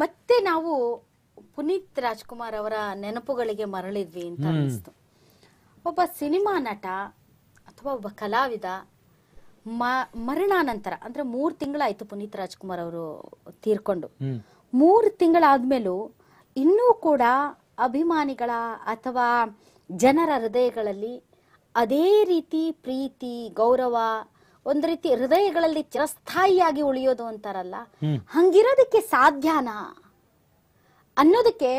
ಮತ್ತೆ ನಾವು ಪುನೀತ್ ರಾಜ್ಕುಮಾರ್ ಅವರ ನೆನಪುಗಳಿಗೆ ಮರಳಿದ್ವಿ ಅಂತ ಅನಿಸ್ತು ಒಬ್ಬ ಸಿನಿಮಾ ನಟ ಅಥವಾ ಒಬ್ಬ ಕಲಾವಿದ ಮರಣಾನಂತರ ಅಂದ್ರೆ ಮೂರು ತಿಂಗಳಾಯ್ತು ಪುನೀತ್ ರಾಜ್ಕುಮಾರ್ ಅವರು ತೀರ್ಕೊಂಡು ಮೂರ್ ತಿಂಗಳಾದ್ಮೇಲೂ ಇನ್ನೂ ಕೂಡ ಅಭಿಮಾನಿಗಳ ಅಥವಾ ಜನರ ಹೃದಯಗಳಲ್ಲಿ ಅದೇ ರೀತಿ ಪ್ರೀತಿ ಗೌರವ ಒಂದು ರೀತಿ ಹೃದಯಗಳಲ್ಲಿ ಚಿರಸ್ಥಾಯಿಯಾಗಿ ಉಳಿಯೋದು ಅಂತಾರಲ್ಲ ಹಂಗಿರೋದಕ್ಕೆ ಸಾಧ್ಯನಾ ಅನ್ನೋದಕ್ಕೆ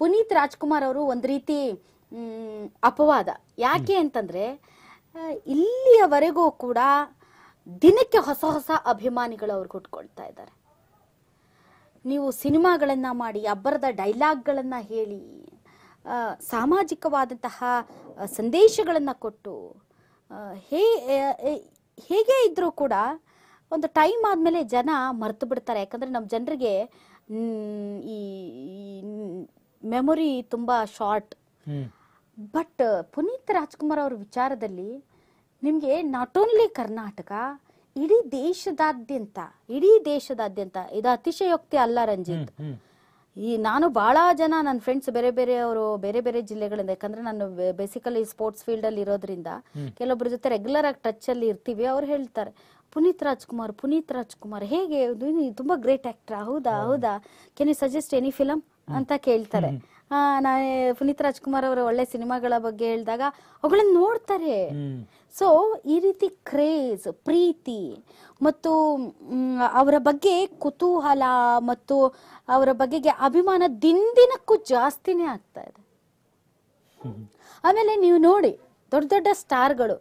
ಪುನೀತ್ ರಾಜ್ಕುಮಾರ್ ಅವರು ಒಂದು ರೀತಿ ಅಪವಾದ ಯಾಕೆ ಅಂತಂದ್ರೆ ಇಲ್ಲಿಯವರೆಗೂ ಕೂಡ ದಿನಕ್ಕೆ ಹೊಸ ಹೊಸ ಅಭಿಮಾನಿಗಳು ಅವ್ರಿಗೆ ಉಟ್ಕೊಳ್ತಾ ಇದ್ದಾರೆ ನೀವು ಸಿನಿಮಾಗಳನ್ನ ಮಾಡಿ ಅಬ್ಬರದ ಡೈಲಾಗ್ಗಳನ್ನ ಹೇಳಿ ಸಾಮಾಜಿಕವಾದಂತಹ ಸಂದೇಶಗಳನ್ನು ಕೊಟ್ಟು ಹೇ ಹೇಗೆ ಇದ್ದರೂ ಕೂಡ ಒಂದು ಟೈಮ್ ಆದಮೇಲೆ ಜನ ಮರೆತು ಬಿಡ್ತಾರೆ ಯಾಕಂದ್ರೆ ನಮ್ಮ ಜನರಿಗೆ ಈ ಮೆಮೊರಿ ತುಂಬಾ ಶಾರ್ಟ್ ಬಟ್ ಪುನೀತ್ ರಾಜ್ಕುಮಾರ್ ಅವ್ರ ವಿಚಾರದಲ್ಲಿ ನಿಮಗೆ ನಾಟ್ ಓನ್ಲಿ ಕರ್ನಾಟಕ ಇಡೀ ದೇಶದಾದ್ಯಂತ ಇಡೀ ದೇಶದಾದ್ಯಂತ ಇದು ಅತಿಶಯೋಕ್ತಿ ಅಲ್ಲ ರಂಜಿತ್ ಈ ನಾನು ಬಹಳ ಜನ ನನ್ನ ಫ್ರೆಂಡ್ಸ್ ಬೇರೆ ಬೇರೆ ಅವರು ಬೇರೆ ಬೇರೆ ಜಿಲ್ಲೆಗಳಿಂದ ಯಾಕಂದ್ರೆ ನಾನು ಬೇಸಿಕಲಿ ಸ್ಪೋರ್ಟ್ಸ್ ಫೀಲ್ಡ್ ಅಲ್ಲಿ ಇರೋದ್ರಿಂದ ಕೆಲವೊಬ್ಬರ ಜೊತೆ ರೆಗ್ಯುಲರ್ ಆಗಿ ಟಚ್ ಅಲ್ಲಿ ಇರ್ತೀವಿ ಅವ್ರು ಹೇಳ್ತಾರೆ ಪುನೀತ್ ರಾಜ್ಕುಮಾರ್ ಪುನೀತ್ ರಾಜ್ಕುಮಾರ್ ಹೇಗೆ ತುಂಬಾ ಗ್ರೇಟ್ ಆಕ್ಟರ್ ಹೌದಾ ಹೌದಾ can you suggest any film ಅಂತ ಕೇಳ್ತಾರೆ ನಾ ಪುನೀತ್ ರಾಜ್ಕುಮಾರ್ ಅವರ ಒಳ್ಳೆ ಸಿನಿಮಾಗಳ ಬಗ್ಗೆ ಹೇಳಿದಾಗ ಅವುಗಳನ್ನ ನೋಡ್ತಾರೆ ಸೊ ಈ ರೀತಿ ಕ್ರೇಜ್ ಪ್ರೀತಿ ಮತ್ತು ಅವರ ಬಗ್ಗೆ ಕುತೂಹಲ ಮತ್ತು ಅವರ ಬಗ್ಗೆ ಅಭಿಮಾನ ದಿನಕ್ಕೂ ಜಾಸ್ತಿನೇ ಆಗ್ತಾ ಇದೆ ಆಮೇಲೆ ನೀವು ನೋಡಿ ದೊಡ್ಡ ದೊಡ್ಡ ಸ್ಟಾರ್ಗಳು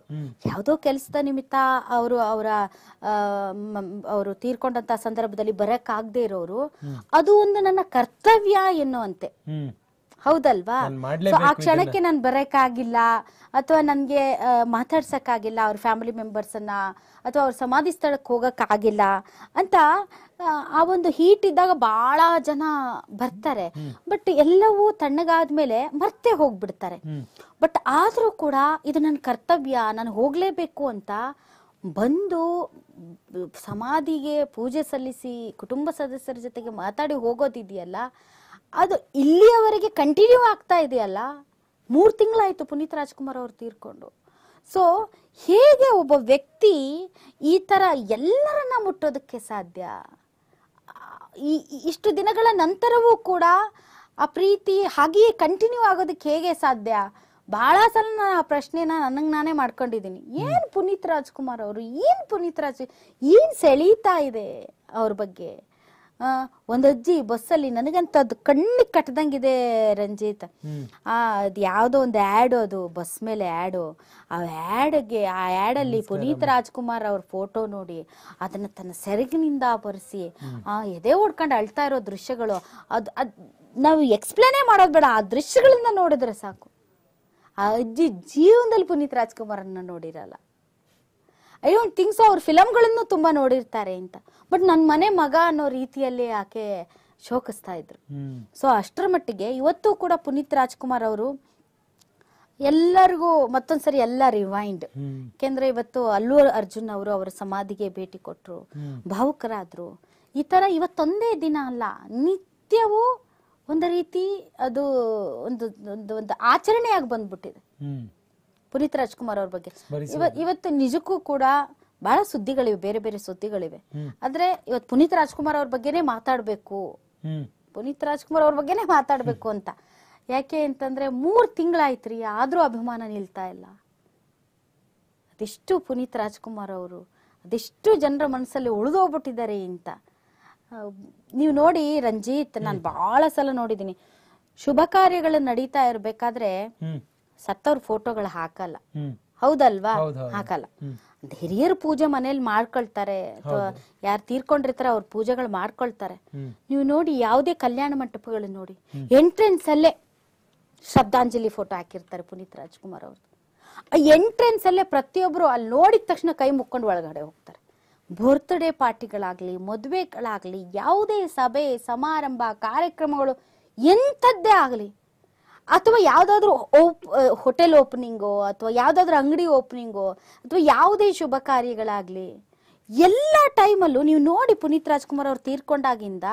ಯಾವುದೋ ಕೆಲಸದ ನಿಮಿತ್ತ ಅವರು ಅವರ ಅವರು ತೀರ್ಕೊಂಡಂತ ಸಂದರ್ಭದಲ್ಲಿ ಬರಕ್ ಆಗದೆ ಇರೋರು ಅದು ಒಂದು ನನ್ನ ಕರ್ತವ್ಯ ಎನ್ನುವಂತೆ ಹೌದಲ್ವಾ ಆ ಕ್ಷಣಕ್ಕೆ ನಾನು ಬರೋಕ್ಕಾಗಿಲ್ಲ ಅಥವಾ ನನಗೆ ಮಾತಾಡ್ಸೋಕ್ಕಾಗಿಲ್ಲ ಅವ್ರ ಫ್ಯಾಮಿಲಿ ಮೆಂಬರ್ಸನ್ನ ಅಥವಾ ಅವ್ರ ಸಮಾಧಿ ಸ್ಥಳಕ್ಕೆ ಹೋಗೋಕ್ಕಾಗಿಲ್ಲ ಅಂತ ಆ ಒಂದು ಹೀಟ್ ಇದ್ದಾಗ ಬಹಳ ಜನ ಬರ್ತಾರೆ ಬಟ್ ಎಲ್ಲವೂ ತಣ್ಣಗಾದ್ಮೇಲೆ ಮರ್ತೆ ಹೋಗ್ಬಿಡ್ತಾರೆ ಬಟ್ ಆದರೂ ಕೂಡ ಇದು ನನ್ನ ಕರ್ತವ್ಯ ನಾನು ಹೋಗಲೇಬೇಕು ಅಂತ ಬಂದು ಸಮಾಧಿಗೆ ಪೂಜೆ ಸಲ್ಲಿಸಿ ಕುಟುಂಬ ಸದಸ್ಯರ ಜೊತೆಗೆ ಮಾತಾಡಿ ಹೋಗೋದಿದೆಯಲ್ಲ ಅದು ಇಲ್ಲಿಯವರೆಗೆ ಕಂಟಿನ್ಯೂ ಆಗ್ತಾ ಇದೆಯಲ್ಲ ಮೂರು ತಿಂಗಳಾಯಿತು ಪುನೀತ್ ರಾಜ್ಕುಮಾರ್ ಅವರು ತೀರ್ಕೊಂಡು ಸೊ ಹೇಗೆ ಒಬ್ಬ ವ್ಯಕ್ತಿ ಈ ಥರ ಎಲ್ಲರನ್ನ ಮುಟ್ಟೋದಕ್ಕೆ ಸಾಧ್ಯ ಈ ಇಷ್ಟು ದಿನಗಳ ನಂತರವೂ ಕೂಡ ಆ ಪ್ರೀತಿ ಹಾಗೆಯೇ ಕಂಟಿನ್ಯೂ ಆಗೋದಕ್ಕೆ ಹೇಗೆ ಸಾಧ್ಯ ಬಹಳ ಸಲ ನಾನು ಆ ಪ್ರಶ್ನೆನ ನನಗೆ ನಾನೇ ಮಾಡ್ಕೊಂಡಿದ್ದೀನಿ ಏನು ಪುನೀತ್ ರಾಜ್ಕುಮಾರ್ ಅವರು ಏನು ಪುನೀತ್ ರಾಜ್ ಏನು ಸೆಳೀತಾ ಇದೆ ಅವ್ರ ಬಗ್ಗೆ ಒಂದಜ್ಜಿ ಬಸ್ಸಲ್ಲಿ ನನಗಂತ ಅದು ಕಣ್ಣಿಗೆ ಕಟ್ಟದಂಗಿದೆ ರಂಜಿತ್ ಆ ಅದು ಯಾವುದೋ ಒಂದು ಆ್ಯಡು ಅದು ಬಸ್ ಮೇಲೆ ಆ್ಯಡು ಆ ಆ್ಯಡ್ಗೆ ಆ ಆ್ಯಡಲ್ಲಿ ಪುನೀತ್ ರಾಜ್ಕುಮಾರ್ ಅವ್ರ ಫೋಟೋ ನೋಡಿ ಅದನ್ನು ತನ್ನ ಸೆರಗಿನಿಂದ ಬರೆಸಿ ಆ ಎದೆ ಓಡ್ಕೊಂಡು ಅಳ್ತಾ ಇರೋ ದೃಶ್ಯಗಳು ಅದು ಅದು ನಾವು ಎಕ್ಸ್ಪ್ಲೇನೇ ಮಾಡೋದು ಬೇಡ ಆ ದೃಶ್ಯಗಳನ್ನ ನೋಡಿದ್ರೆ ಸಾಕು ಆ ಅಜ್ಜಿ ಜೀವನದಲ್ಲಿ ಪುನೀತ್ ರಾಜ್ಕುಮಾರನ್ನ ನೋಡಿರಲ್ಲ ಐ ಡೋಂಟ್ ಥಿಂಕ್ ಸೊ ಅವ್ರ ಫಿಲಮ್ಗಳನ್ನು ತುಂಬಾ ನೋಡಿರ್ತಾರೆ ಅಂತ ಬಟ್ ನನ್ನ ಮನೆ ಮಗ ಅನ್ನೋ ರೀತಿಯಲ್ಲಿ ಆಕೆ ಶೋಕಿಸ್ತಾ ಇದ್ರು ಸೊ ಅಷ್ಟರ ಮಟ್ಟಿಗೆ ಇವತ್ತು ಕೂಡ ಪುನೀತ್ ರಾಜ್ಕುಮಾರ್ ಅವರು ಎಲ್ಲರಿಗೂ ಮತ್ತೊಂದ್ಸರಿ ಎಲ್ಲ ರಿವೈಂಡ್ ಯಾಕೆಂದ್ರೆ ಇವತ್ತು ಅಲ್ಲೂ ಅರ್ಜುನ್ ಅವರು ಅವರ ಸಮಾಧಿಗೆ ಭೇಟಿ ಕೊಟ್ಟರು ಭಾವುಕರಾದ್ರು ಈ ತರ ಇವತ್ತೊಂದೇ ದಿನ ಅಲ್ಲ ನಿತ್ಯವೂ ಒಂದ ರೀತಿ ಅದು ಒಂದು ಒಂದು ಆಚರಣೆಯಾಗಿ ಬಂದ್ಬಿಟ್ಟಿದೆ ಪುನೀತ್ ರಾಜ್ಕುಮಾರ್ ಅವ್ರ ಬಗ್ಗೆ ಇವತ್ತು ನಿಜಕ್ಕೂ ಕೂಡ ಬಹಳ ಸುದ್ದಿಗಳಿವೆ ಬೇರೆ ಬೇರೆ ಸುದ್ದಿಗಳಿವೆ ಆದ್ರೆ ಇವತ್ತು ಪುನೀತ್ ರಾಜ್ಕುಮಾರ್ ಅವ್ರ ಬಗ್ಗೆನೇ ಮಾತಾಡ್ಬೇಕು ಪುನೀತ್ ರಾಜ್ಕುಮಾರ್ ಅವ್ರ ಬಗ್ಗೆನೆ ಮಾತಾಡ್ಬೇಕು ಅಂತ ಯಾಕೆ ಅಂತಂದ್ರೆ ಮೂರ್ ತಿಂಗಳಾಯ್ತ್ರಿ ಆದ್ರೂ ಅಭಿಮಾನ ನಿಲ್ತಾ ಇಲ್ಲ ಅದೆಷ್ಟು ಪುನೀತ್ ರಾಜ್ಕುಮಾರ್ ಅವರು ಅದೆಷ್ಟು ಜನರ ಮನಸ್ಸಲ್ಲಿ ಉಳಿದೋಗ್ಬಿಟ್ಟಿದ್ದಾರೆ ಅಂತ ನೀವು ನೋಡಿ ರಂಜಿತ್ ನಾನು ಬಹಳ ಸಲ ನೋಡಿದೀನಿ ಶುಭ ಕಾರ್ಯಗಳು ನಡೀತಾ ಇರ್ಬೇಕಾದ್ರೆ ಸತ್ತವ್ರ ಫೋಟೋಗಳು ಹಾಕಲ್ಲ ಹೌದಲ್ವಾ ಹಾಕಲ್ಲ ಹಿರಿಯರು ಪೂಜೆ ಮನೇಲಿ ಮಾಡ್ಕೊಳ್ತಾರೆ ಅಥವಾ ಯಾರು ತೀರ್ಕೊಂಡಿರ್ತಾರೆ ಅವ್ರ ಪೂಜೆಗಳು ಮಾಡ್ಕೊಳ್ತಾರೆ ನೀವು ನೋಡಿ ಯಾವುದೇ ಕಲ್ಯಾಣ ಮಂಟಪಗಳು ನೋಡಿ ಎಂಟ್ರೆನ್ಸ್ ಅಲ್ಲೇ ಶ್ರದ್ಧಾಂಜಲಿ ಫೋಟೋ ಹಾಕಿರ್ತಾರೆ ಪುನೀತ್ ರಾಜ್ಕುಮಾರ್ ಅವ್ರದ್ದು ಆ ಎಂಟ್ರೆನ್ಸ್ ಅಲ್ಲೇ ಪ್ರತಿಯೊಬ್ರು ಅಲ್ಲಿ ನೋಡಿದ ತಕ್ಷಣ ಕೈ ಮುಕ್ಕೊಂಡು ಒಳಗಡೆ ಹೋಗ್ತಾರೆ ಬರ್ತ್ಡೇ ಪಾರ್ಟಿಗಳಾಗ್ಲಿ ಮದ್ವೆಗಳಾಗ್ಲಿ ಯಾವುದೇ ಸಭೆ ಸಮಾರಂಭ ಕಾರ್ಯಕ್ರಮಗಳು ಎಂಥದ್ದೇ ಆಗಲಿ ಅಥವಾ ಯಾವ್ದಾದ್ರು ಓಪ್ ಹೋಟೆಲ್ ಓಪನಿಂಗೋ ಅಥವಾ ಯಾವ್ದಾದ್ರು ಅಂಗಡಿ ಓಪನಿಂಗ್ ಅಥವಾ ಯಾವುದೇ ಶುಭ ಕಾರ್ಯಗಳಾಗ್ಲಿ ಎಲ್ಲ ಟೈಮಲ್ಲೂ ನೀವು ನೋಡಿ ಪುನೀತ್ ರಾಜ್ಕುಮಾರ್ ಅವ್ರು ತೀರ್ಕೊಂಡಾಗಿಂದ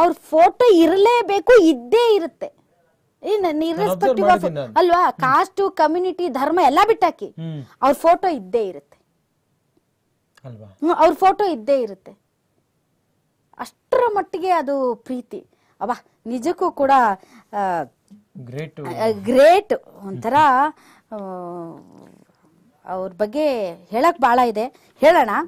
ಅವ್ರ ಫೋಟೋ ಇರಲೇಬೇಕು ಇದ್ದೇ ಇರುತ್ತೆ ಅಲ್ವಾ ಕಾಸ್ಟ್ ಕಮ್ಯುನಿಟಿ ಧರ್ಮ ಎಲ್ಲಾ ಬಿಟ್ಟಾಕಿ ಅವ್ರ ಫೋಟೋ ಇದ್ದೇ ಇರುತ್ತೆ ಅವ್ರ ಫೋಟೋ ಇದ್ದೇ ಇರುತ್ತೆ ಅಷ್ಟರ ಮಟ್ಟಿಗೆ ಅದು ಪ್ರೀತಿ ಅಬ್ಬಾ ನಿಜಕ್ಕೂ ಕೂಡ ಗ್ರೇಟ್ ಒಂಥರ ಅವ್ರ ಬಗ್ಗೆ ಹೇಳಕ್ ಬಹಳ ಇದೆ ಹೇಳೋಣ